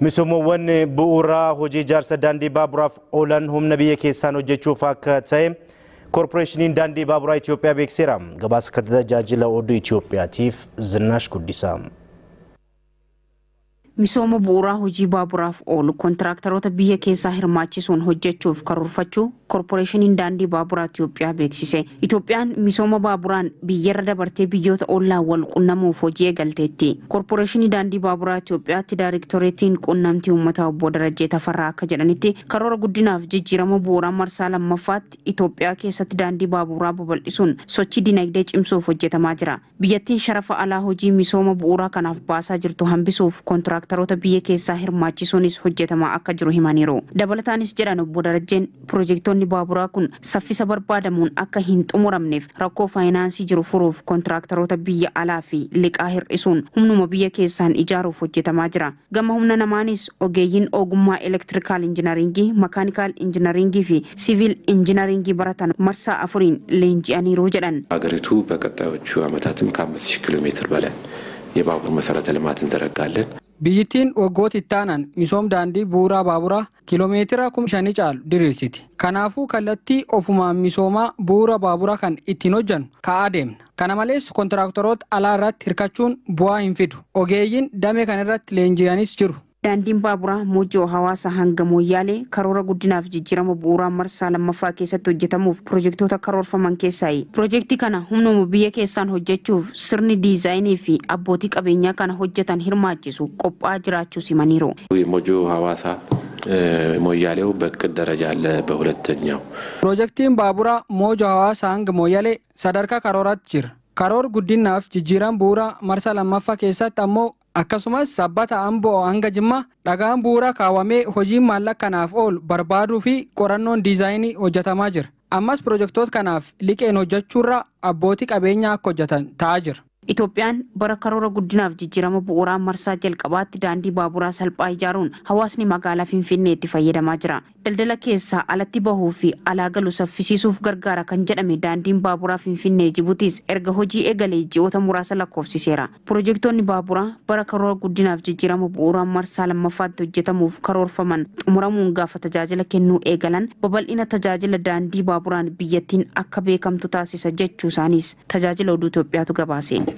Misoomowwan bu'uuraa hojii ijaarsa daandii baaburaaf oolan humna biyya keessaan hojjechuuf akka ta'e koorporeeshiniin daandii baaburaa Itoophiyaa beekseera. Gabaasa tajaajila oduu Itoophiyaatiif zinnaash guddisa. misooma bu'uuraa hojii baaburaaf oolu kontiraaktaroota biyya keessaa hirmaachisuun hojjechuuf karoorfachuu koorporeeshiniin daandii baaburaa Itoophiyaa beeksise. Itoophiyaan misooma baaburaan biyyarra dabartee biyyoota ollaa wal qunnamuuf hojii eegalteetti. Koorporeeshinii daandii baaburaa Itoophiyaatti daariktoreetiin qunnamtii uummataa obbo Darajjee Tafarraa akka jedhanitti karoora guddinaaf jijjiirama bu'uuraa marsaa lammaffaatti Itoophiyaa keessatti daandii baaburaa babal'isuun sochii dinagdee cimsuuf hojjetamaa jira. Biyyattiin sharafa alaa hojii misooma seektaroota biyya keessaa hirmaachisuunis hojjetamaa akka jiru himaniiru. Dabalataanis jedhan obbo darajeen piroojektoonni baaburaa kun saffisa barbaadamuun akka hin xumuramneef rakkoo faayinaansii jiru furuuf kontiraaktaroota biyya alaa fi liqaa hir'isuun humnuma biyya keessaan ijaaruuf hojjetamaa jira. Gama humna namaanis ogeeyyin ogummaa elektirikaal injinaringii, makaanikaal injinaringii fi siviil injinaringii baratan marsaa afuriin leenji'aniiru jedhan. ሀገሪቱ በቀጣዮቹ ዓመታትም ከአምስት ሺህ biyyittiin waggoota ittaanan misoom daandii bu'uuraa baaburaa kiiloomeetira 5,000 caalu diriirsiti kanaafuu kallattii ofumaan misoomaa buura baaburaa kan ittiin hojjannu ka'aa deemna kana malees kontiraaktaroota alaa irratti hirkachuun bu'aa hin fidu ogeeyyiin damee kana irratti leenji'anis jiru. Daandiin baaburaa moojoo hawaasa hanga mooyyaalee karoora guddinaaf jijjiirama bu'uuraa marsaa lammaffaa keessatti hojjetamuuf pirojektoota karoorfaman keessaa pirojektii kana humnuma biyya keessaan hojjechuuf sirni diizaayinii fi abbootii qabeenyaa kana hojjetan hirmaachisu qophaa jiraachuu simaniiru. Moojoo baaburaa moojoo hawaasaa hanga mooyyaalee sadarkaa karooraatti jira. Karoor guddinaaf jijjiiran bu'uuraa marsaa lammaffaa keessatti ammoo akkasumas sabbata amboo hanga jimma dhagaan bu'uura kaawwamee hojiin kanaaf oolu barbaaduu fi qorannoon diizaayinii hojjetamaa jira ammas pirojektoota kanaaf liqeen hojjachuurraa abbootii qabeenyaa akka hojjetan ta'aa jira. itoophiyaan bara karoora guddinaaf jijjiirama bu'uuraa marsaa jalqabaatti daandii baaburaa salphaa ijaaruun hawaasni magaalaa finfinneetti fayyadamaa jira daldala keessaa alatti bahuu fi alaa galu saffisiisuuf gargaara kan jedhame daandiin baaburaa finfinnee jibuutis erga hojii eegalee ji'oota muraasa lakkoofsiseera piroojektonni baaburaa bara karoora guddinaaf jijjiirama bu'uuraa marsaa lammaffaatti hojjetamuuf karoorfaman xumuramuun gaafa tajaajila kennuu eegalan babal'ina tajaajila daandii baaburaan biyyattiin akka beekamtu taasisa jechuu isaaniis tajaajila